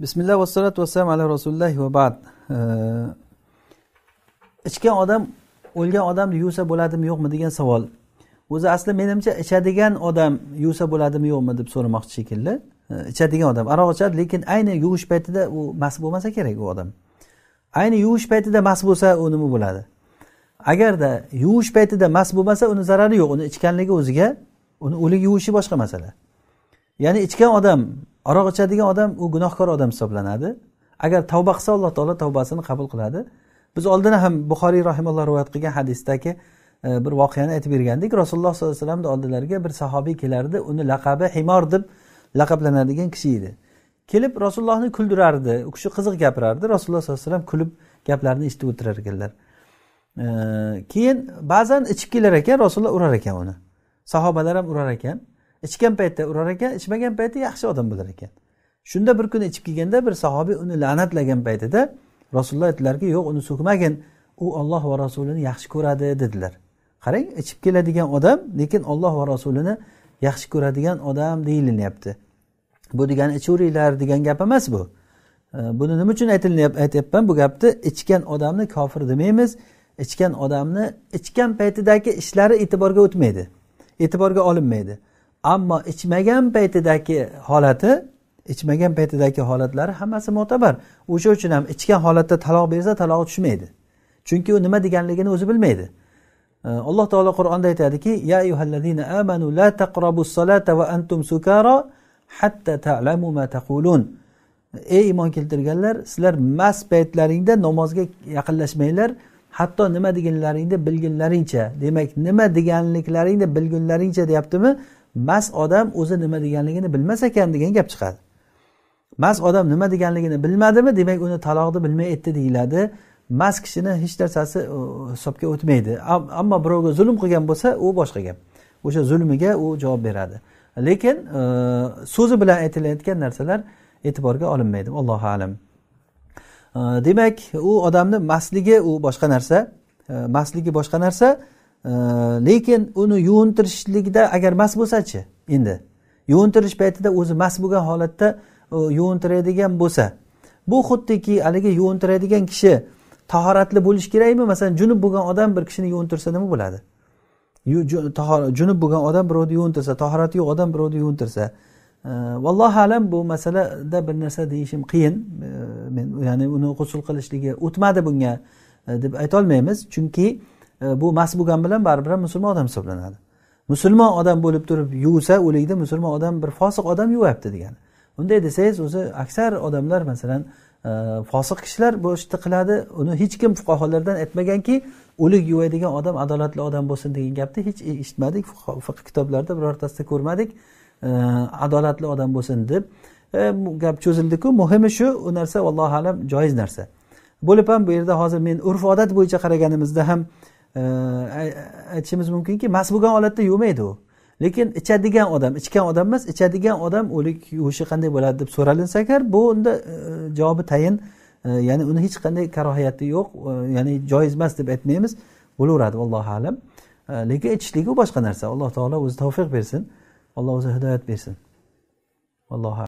bismillah vassalatu vassalam ala rasulillah va bad ichgan odam o'lgan odamni yuvsa bo'ladimi yo'qmi degan savol o'zi asli menimcha ichadigan odam yuvsa bo'ladimi yo'qmi deb so'ramoqchi shekilli ichadigan odam aroq ichadi lekin ayni yuvish paytida u mast bo'lmasa kerak u odam ayni yuvish paytida mast bo'lsa u nima bo'ladi agarda yuvish paytida mast bo'lmasa uni zarari yo'q uni ichganligi o'ziga uni o'lik yuvishi boshqa masala ya'ni ichgan odam aroq ichadigan odam u gunohkor odam hisoblanadi agar tavba qilsa alloh taolo tavbasini qabul qiladi biz oldin ham buxoriy rahimalloh rivoyat qilgan hadisdagi e, bir voqeani aytib bergandik rasululloh sollallohu alayhi vasallamni oldilariga bir sahobiy kelardi uni laqabi himor deb laqablanadigan kishi edi kelib rasulullohni kuldirardi u kishi qiziq gapirardi rasululloh sollallohu alayhi vasallam kulib gaplarini eshitib o'tirar ekanlar e, keyin ba'zan ichib kelar ekan rasululloh urar ekan uni sahobalar ham urar ekan ichgan paytda urar ekan ichmagan payti yaxshi odam bo'lar ekan shunda bir kuni ichib kelganda bir sahobiy uni la'natlagan paytida rasululloh aytdilarki yo'q uni so'kmagin u olloh va rasulini yaxshi ko'radi dedilar qarang ichib keladigan odam lekin olloh va rasulini yaxshi ko'radigan odam deyilinyapti bu degani ichaveringlar degan gap emas bu buni nima uchun aytyapman bu gapni ichgan odamni kofir demaymiz ichgan odamni ichgan paytidagi ishlari e'tiborga o'tmaydi e'tiborga olinmaydi ammo ichmagan paytidagi holati ichmagan paytidagi holatlari hammasi mo'tabar o'sha uchun ham ichgan holatda taloq bersa talog'i tushmaydi chunki u nima deganligini o'zi bilmaydi alloh taolo qur'onda aytadiki ya ayyuhallazina amanu la taqrabus solata va antum sukara hatta ta'lamu ma taqulun ey iymon keltirganlar sizlar mast paytlaringda namozga yaqinlashmanglar hatto nima deganlaringni bilgunlaringcha demak nima deganliklaringni bilgunlaringcha deyaptimi mast odam o'zi nima deganligini bilmas ekan degan gap chiqadi mast odam nima deganligini bilmadimi demak uni taloqni bilmay aytdi deyiladi mast kishini hech narsasi hisobga o'tmaydi ammo birovga zulm qilgan bo'lsa u boshqa gap o'sha zulmiga u javob beradi lekin e, so'zi bilan aytilayotgan narsalar e'tiborga olinmaydi allohu alam e, demak u odamni mastligi u boshqa narsa e, mastligi boshqa narsa lekin uni yuvintirishlikda agar mast bo'lsachi endi yuvintirish paytida o'zi mast bo'lgan holatda e, yuvintiradigan bo'lsa bu xuddiki haligi yuvintiradigan kishi tahoratli bo'lishi kerakmi masalan junub bo'lgan odam bir kishini yuvintirsa nima bo'ladi junub bo'lgan odam birovni yuvintirsa tahorati yo'q odam birovni yuvintirsa e, vallohu alam bu masalada bir narsa deyishim qiyin e, men ya'ni uni g'usul qilishligi o'tmadi bunga deb aytolmaymiz chunki E, bu mas bo'lgani bilan baribir ham musulmon odam hisoblanadi musulmon odam bo'lib turib yuvsa o'likni musulmon odam bir fosiq odam yuvyapti degani unday desangiz o'zi aksar odamlar masalan e, fosiq kishilar bu ishni qiladi uni hech kim fuqarolardan aytmaganki o'lik yuvadigan odam adolatli odam bo'lsin degan gapni hech eshitmadik fiq kitoblarda birortasida ko'rmadik e, adolatli odam bo'lsin deb bu gap cho'zildiku muhimi shu u narsa allohu alam joiz narsa bo'lib ham bu yerda hozir men urf odat bo'yicha qaraganimizda ham aytishimiz mumkinki mast bo'lgan holatda yuvmaydi u lekin ichadigan odam ichgan odam emas ichadigan odam o'lik yuvishi qanday bo'ladi deb so'ralinsa agar bu unda e, javobi tayin e, ya'ni uni hech qanday karohiyati yo'q e, ya'ni joiz emas deb aytmaymiz bo'laveradi allohu alam lekin u boshqa narsa alloh taolo o'zi tavfiq bersin alloh o'zi hidoyat bersin allohu